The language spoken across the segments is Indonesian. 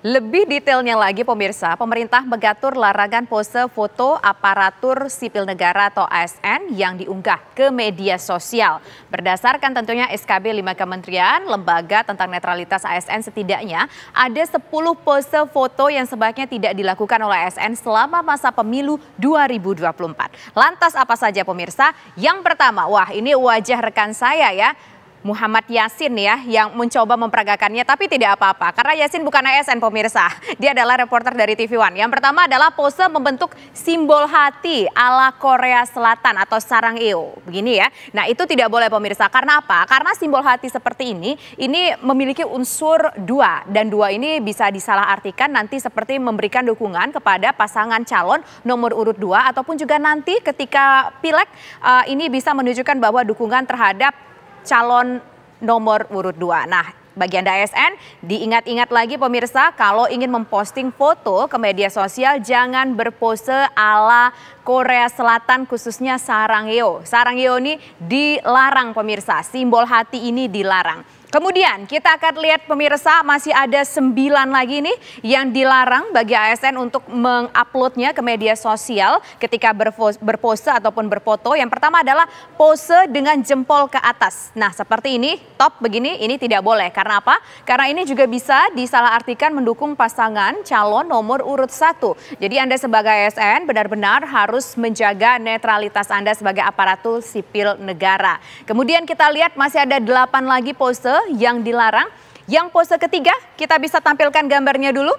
Lebih detailnya lagi pemirsa, pemerintah mengatur larangan pose foto aparatur sipil negara atau ASN yang diunggah ke media sosial. Berdasarkan tentunya SKB 5 Kementerian, lembaga tentang netralitas ASN setidaknya ada 10 pose foto yang sebaiknya tidak dilakukan oleh ASN selama masa pemilu 2024. Lantas apa saja pemirsa? Yang pertama, wah ini wajah rekan saya ya, Muhammad Yasin ya yang mencoba memperagakannya tapi tidak apa-apa karena Yasin bukan ASN pemirsa. Dia adalah reporter dari TV One. Yang pertama adalah pose membentuk simbol hati ala Korea Selatan atau sarang eo. Begini ya. Nah, itu tidak boleh pemirsa. Karena apa? Karena simbol hati seperti ini ini memiliki unsur dua dan dua ini bisa disalahartikan nanti seperti memberikan dukungan kepada pasangan calon nomor urut dua ataupun juga nanti ketika pilek uh, eh, ini bisa menunjukkan bahwa dukungan terhadap calon nomor urut 2. Nah, bagi Anda ASN, diingat-ingat lagi pemirsa kalau ingin memposting foto ke media sosial jangan berpose ala Korea Selatan khususnya Sarangyeo. Sarangyeo ini dilarang pemirsa, simbol hati ini dilarang. Kemudian kita akan lihat pemirsa masih ada sembilan lagi nih yang dilarang bagi ASN untuk menguploadnya ke media sosial ketika berpose ataupun berfoto. Yang pertama adalah pose dengan jempol ke atas. Nah seperti ini top begini ini tidak boleh karena apa? Karena ini juga bisa disalahartikan mendukung pasangan calon nomor urut satu. Jadi Anda sebagai ASN benar-benar harus menjaga netralitas Anda sebagai aparatur sipil negara. Kemudian kita lihat masih ada delapan lagi pose yang dilarang. Yang pose ketiga kita bisa tampilkan gambarnya dulu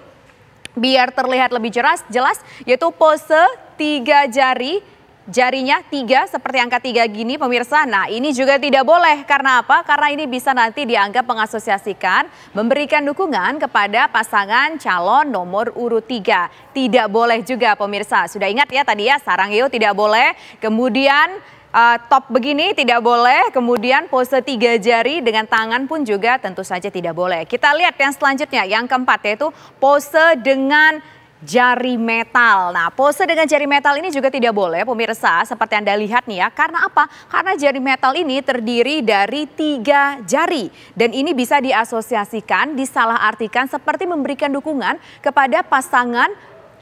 biar terlihat lebih jelas, jelas yaitu pose tiga jari jarinya tiga seperti angka tiga gini pemirsa. Nah ini juga tidak boleh karena apa? Karena ini bisa nanti dianggap mengasosiasikan memberikan dukungan kepada pasangan calon nomor urut tiga. Tidak boleh juga pemirsa. Sudah ingat ya tadi ya sarang yuk tidak boleh. Kemudian uh, top begini tidak boleh, kemudian pose tiga jari dengan tangan pun juga tentu saja tidak boleh. Kita lihat yang selanjutnya, yang keempat yaitu pose dengan jari metal. Nah, pose dengan jari metal ini juga tidak boleh pemirsa seperti Anda lihat nih ya. Karena apa? Karena jari metal ini terdiri dari tiga jari. Dan ini bisa diasosiasikan, disalahartikan seperti memberikan dukungan kepada pasangan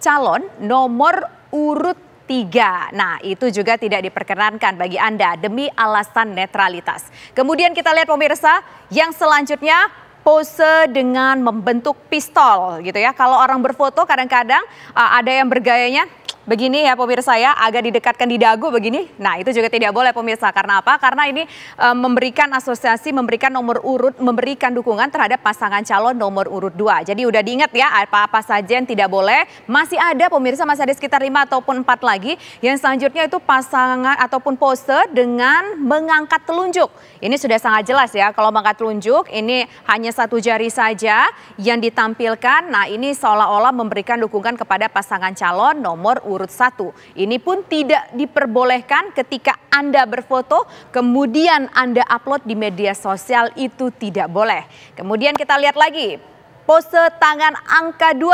calon nomor urut 3. Nah, itu juga tidak diperkenankan bagi Anda demi alasan netralitas. Kemudian kita lihat pemirsa, yang selanjutnya pose dengan membentuk pistol gitu ya. Kalau orang berfoto kadang-kadang uh, ada yang bergayanya begini ya pemirsa ya, agak didekatkan di dagu begini. Nah itu juga tidak boleh pemirsa. Karena apa? Karena ini e, memberikan asosiasi, memberikan nomor urut, memberikan dukungan terhadap pasangan calon nomor urut 2. Jadi udah diingat ya apa-apa saja yang tidak boleh. Masih ada pemirsa, masih ada sekitar 5 ataupun 4 lagi. Yang selanjutnya itu pasangan ataupun pose dengan mengangkat telunjuk. Ini sudah sangat jelas ya. Kalau mengangkat telunjuk ini hanya satu jari saja yang ditampilkan. Nah ini seolah-olah memberikan dukungan kepada pasangan calon nomor urut urut satu. Ini pun tidak diperbolehkan ketika Anda berfoto, kemudian Anda upload di media sosial itu tidak boleh. Kemudian kita lihat lagi, pose tangan angka 2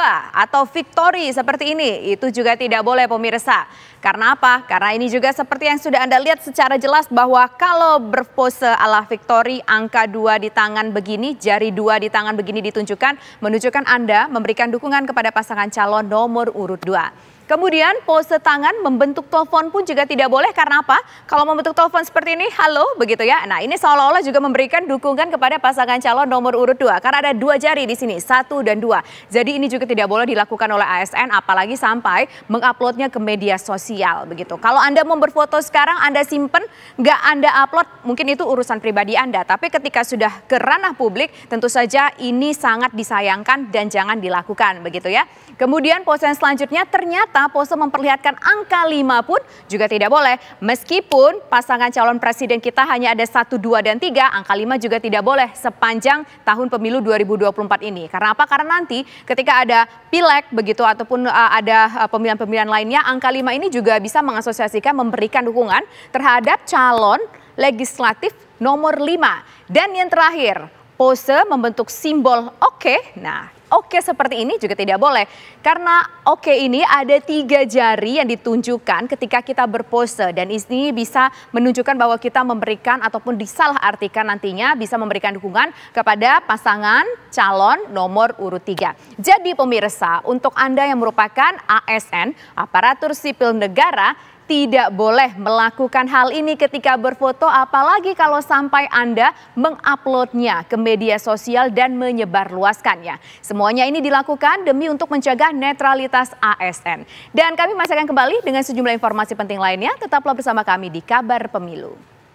atau victory seperti ini itu juga tidak boleh pemirsa. Karena apa? Karena ini juga seperti yang sudah Anda lihat secara jelas bahwa kalau berpose ala victory angka 2 di tangan begini, jari dua di tangan begini ditunjukkan menunjukkan Anda memberikan dukungan kepada pasangan calon nomor urut 2. Kemudian pose tangan membentuk telepon pun juga tidak boleh karena apa? Kalau membentuk telepon seperti ini, halo begitu ya. Nah ini seolah-olah juga memberikan dukungan kepada pasangan calon nomor urut dua karena ada dua jari di sini, satu dan dua. Jadi ini juga tidak boleh dilakukan oleh ASN apalagi sampai menguploadnya ke media sosial begitu. Kalau Anda mau berfoto sekarang Anda simpen, nggak Anda upload mungkin itu urusan pribadi Anda. Tapi ketika sudah ke ranah publik tentu saja ini sangat disayangkan dan jangan dilakukan begitu ya. Kemudian pose yang selanjutnya ternyata serta pose memperlihatkan angka 5 pun juga tidak boleh. Meskipun pasangan calon presiden kita hanya ada 1, 2, dan 3, angka 5 juga tidak boleh sepanjang tahun pemilu 2024 ini. Karena apa? Karena nanti ketika ada pilek begitu ataupun uh, ada uh, pemilihan-pemilihan lainnya, angka 5 ini juga bisa mengasosiasikan memberikan dukungan terhadap calon legislatif nomor 5. Dan yang terakhir, pose membentuk simbol oke. Okay. Nah, oke seperti ini juga tidak boleh. Karena oke ini ada tiga jari yang ditunjukkan ketika kita berpose dan ini bisa menunjukkan bahwa kita memberikan ataupun disalahartikan nantinya bisa memberikan dukungan kepada pasangan calon nomor urut tiga. Jadi pemirsa untuk Anda yang merupakan ASN, aparatur sipil negara tidak boleh melakukan hal ini ketika berfoto apalagi kalau sampai Anda menguploadnya ke media sosial dan menyebarluaskannya. Semuanya ini dilakukan demi untuk mencegah netralitas ASN. Dan kami masih akan kembali dengan sejumlah informasi penting lainnya. Tetaplah bersama kami di Kabar Pemilu.